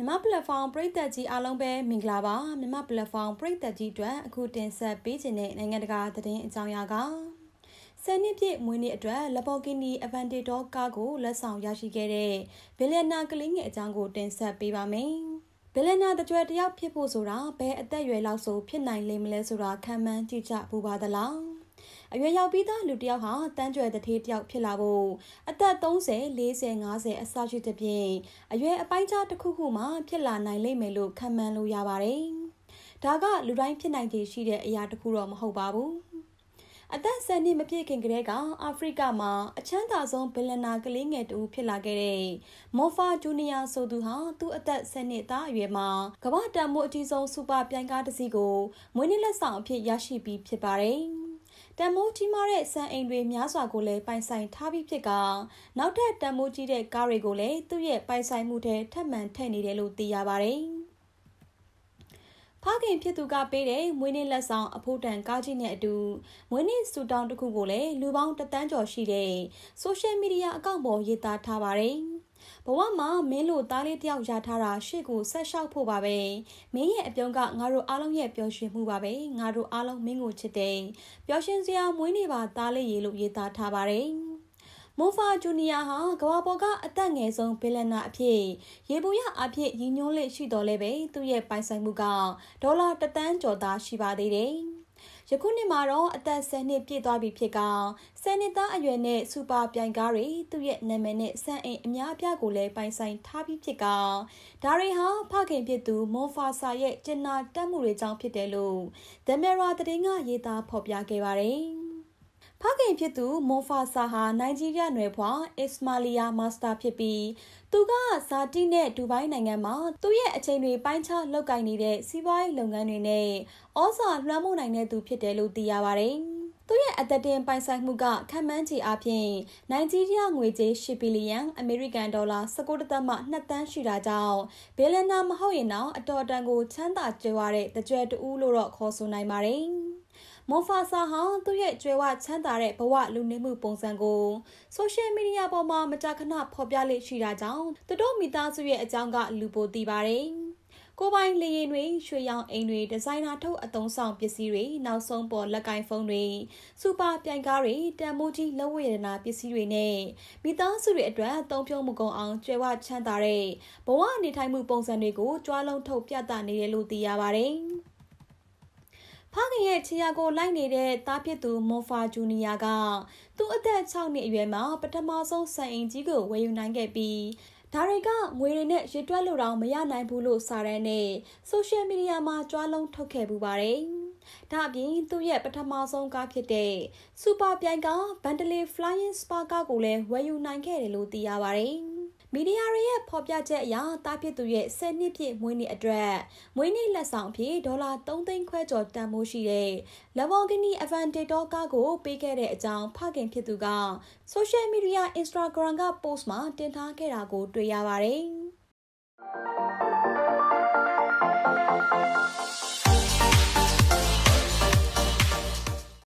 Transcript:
မြန်မာ platform ပရိသတ်ကြီးအားလုံးပဲမင်္ဂလာပါမြန်မာ platform ပရိသတ်ကြီးအတွက်အခုတင်ဆက်ပေးခြင်းတဲ့နိုင်ငံတကာသတင်းအကြောင်းအရာကဆယ်နှစ်ပြည့်မွေးနေ့အတွက်လဘော်ဂီနီ Aventador ကားကိုလက်ဆောင်ရရှိခဲ့တဲ့ဘီလီယနာကလေးငယ်အကြောင်းကိုတင်ဆက်ပေးပါမယ်ဘယ်လနာတကြွတယောက်ဖြစ်ဖို့ဆိုတာဘယ်အသက်အရွယ်လောက်ဆိုဖြစ်နိုင်လိမ့်မလဲဆိုတာခံမှန်းကြည့်ကြပူပါသလားအရွယ်ရောက်ပြီးသားလူတစ်ယောက်ဟာတန်းကြွယ်တထေးတစ်ယောက်ဖြစ်လာဖို့အသက်30 40 50အစရှိတဲ့ဖြင့်အရွယ်အပိုင်းခြားတစ်ခုခုမှဖြစ်လာနိုင်လိမ့်မယ်လို့ခန့်မှန်းလို့ရပါတယ်။ဒါကလူတိုင်းဖြစ်နိုင်ခြေရှိတဲ့အရာတစ်ခုတော့မဟုတ်ပါဘူး။အသက်10နှစ်မပြည့်ခင်ကတည်းကအာဖရိကမှာအချမ်းသာဆုံးဘီလနာကလေးငယ်တူဖြစ်လာခဲ့တဲ့မော်ဖာဂျူနီယာဆိုသူဟာသူ့အသက်10နှစ်သားအရွယ်မှာကမ္ဘာတန်ဖိုးအကြီးဆုံးစူပါပြိုင်ကားတစ်စီးကိုမွေးနေ့လက်ဆောင်အဖြစ်ရရှိပြီးဖြစ်ပါတယ်။တန်မိုးကြီးမားတဲ့စံအိမ်တွေများစွာကိုလည်းပိုင်ဆိုင်ထားပြီးဖြစ်ကနောက်ထပ်တန်မိုးကြီးတဲ့ကားတွေကိုလည်းသူ့ရဲ့ပိုင်ဆိုင်မှုထဲထပ်မံထည့်နေတယ်လို့သိရပါတယ်။ဖခင်ဖြစ်သူကပေးတဲ့မွေးနေ့လက်ဆောင်အဖို့တန်ကားကြီးနဲ့အတူမွေးနေ့ဆူတောင်းတစ်ခုကိုလည်းလူပေါင်းတသန်းကျော်ရှိတဲ့ဆိုရှယ်မီဒီယာအကောင့်ပေါ်ရေးသားထားပါတယ်။ဘဝမှာမင်းလိုသားလေးတယောက်ရထားတာရှေ့ကိုဆက်လျှောက်ဖို့ပါပဲမင်းရဲ့အပြုံးကငါတို့အားလုံးရဲ့ပျော်ရွှင်မှုပါပဲငါတို့အားလုံးမင်းကိုချစ်တယ်ပျော်ရွှင်စရာမွေးနေ့ပါသားလေးရေလို့ရေးသားထားပါတယ်မိုဖာဂျူနီယာဟာကမ္ဘာပေါ်ကအသက်ငယ်ဆုံးဘီလန်နာအဖြစ်ရေပူရအဖြစ်ရည်ညွှန်းလေးရှိတော်လဲပဲသူ့ရဲ့ပိုင်ဆိုင်မှုကဒေါ်လာတသန်းကျော်သာရှိပါသေးတယ်။ယခုနှစ်မှာတော့အသက်10နှစ်ပြည့်သွားပြီဖြစ်ကောင်10နှစ်သားအရွယ်နဲ့စူပါပြိုင်ကားတွေသူ့ရဲ့နာမည်နဲ့စံအိမ်အများအပြားကိုလည်းပိုင်ဆိုင်ထားပြီးဖြစ်ကောင်ဒါတွေဟာဖခင်ဖြစ်သူမွန်ဖာဆာရဲ့ကျင်နာတက်မှုတွေကြောင့်ဖြစ်တယ်လို့ The Mirror သတင်းကရေးသားဖော်ပြခဲ့ပါတယ်ဖခင်ဖြစ်သူမွန်ဖာဆာဟာနိုင်ဂျီးရီးယားနယ်ဖွာအစ်မာလီယာမာစတာဖြစ်ပြီးသူကဇာတိနဲ့ဒူဘိုင်းနိုင်ငံမှာသူ့ရဲ့အချိန်တွေပိုင်းခြားလုပ်ကိုင်နေတဲ့စီးပွားရေးလုပ်ငန်းတွေနဲ့ဩဇာလွှမ်းမိုးနိုင်တဲ့သူဖြစ်တယ်လို့သိရပါတယ်။သူရဲ့အသက်တင်ပိုင်ဆိုင်မှုကခန့်မှန်းခြေအားဖြင့်နိုင်ဂျီးရီးယားငွေကြေး10ဘီလီယံအမေရိကန်ဒေါ်လာ19.2တန်းရှိတာကြောင့်ဘယ်လနာမဟုတ်ရင်တော့အတော်တန်ကိုချမ်းသာကြွယ်ဝတဲ့တကြွတူးလို့တော့ခေါ်ဆိုနိုင်ပါတယ်။မွန်ဖာဆာဟာသူ့ရဲ့ကြွယ်ဝချမ်းသာတဲ့ဘဝလူနေမှုပုံစံကိုဆိုရှယ်မီဒီယာပေါ်မှာမကြာခဏဖော်ပြလေ့ရှိတာကြောင့်သူတို့မိသားစုရဲ့အကြောင်းကလူပိုသိပါတယ်။ကိုပိုင်လေရင်တွေရွှေရောင်အိမ်တွေဒီဇိုင်နာထုတ်အသုံးဆောင်ပစ္စည်းတွေနောက်ဆုံးပေါ်လက်ကင်ဖုန်းတွေစူပါပြိုင်ကားတွေတန်မိုးကြီးလက်ဝယ်ရနာပစ္စည်းတွေနဲ့မိသားစုတွေအတွက်အသုံးပြုမှုကုန်အောင်ကြွယ်ဝချမ်းသာတဲ့ဘဝနေထိုင်မှုပုံစံတွေကိုကြွားလုံးထုတ်ပြသနေတယ်လို့သိရပါတယ်။ခင်ရဲ့ခြေရာကိုလိုက်နေတဲ့သားဖြစ်သူမွန်ဖာဂျူနီယာက သူ့အသက်6နှစ်အရွယ်မှာပထမဆုံးစံအိမ်ကြီးကိုဝယ်ယူနိုင်ခဲ့ပြီးဒါတွေကငွေတွေနဲ့ရစ်တွက်လို့တောင်မရနိုင်ဘူးလို့စာရန်နဲ့ဆိုရှယ်မီဒီယာမှာကြွားလုံးထုတ်ခဲ့ပူပါတယ်။ဒါ့အပြင်သူ့ရဲ့ပထမဆုံးကားဖြစ်တဲ့ Super ပြိုင်ကား Bentley Flying Spark ကိုလည်းဝယ်ယူနိုင်ခဲ့တယ်လို့သိရပါတယ်။မီဒီယာတွေရဲ့ဖော်ပြချက်အရတားဖြစ်သူရဲ့10နှစ်ပြည့်မွေးနေ့အတွက်မွေးနေ့လက်ဆောင်အဖြစ်ဒေါ်လာ3သိန်းခွဲကျော်တန်ဖိုးရှိတဲ့ Lamborghini Aventador ကားကို ပေးခဲ့တဲ့အကြောင်းဖခင်ဖြစ်သူက social media Instagram က post မှာတင်ထားခဲ့တာကိုတွေ့ရပါတယ်။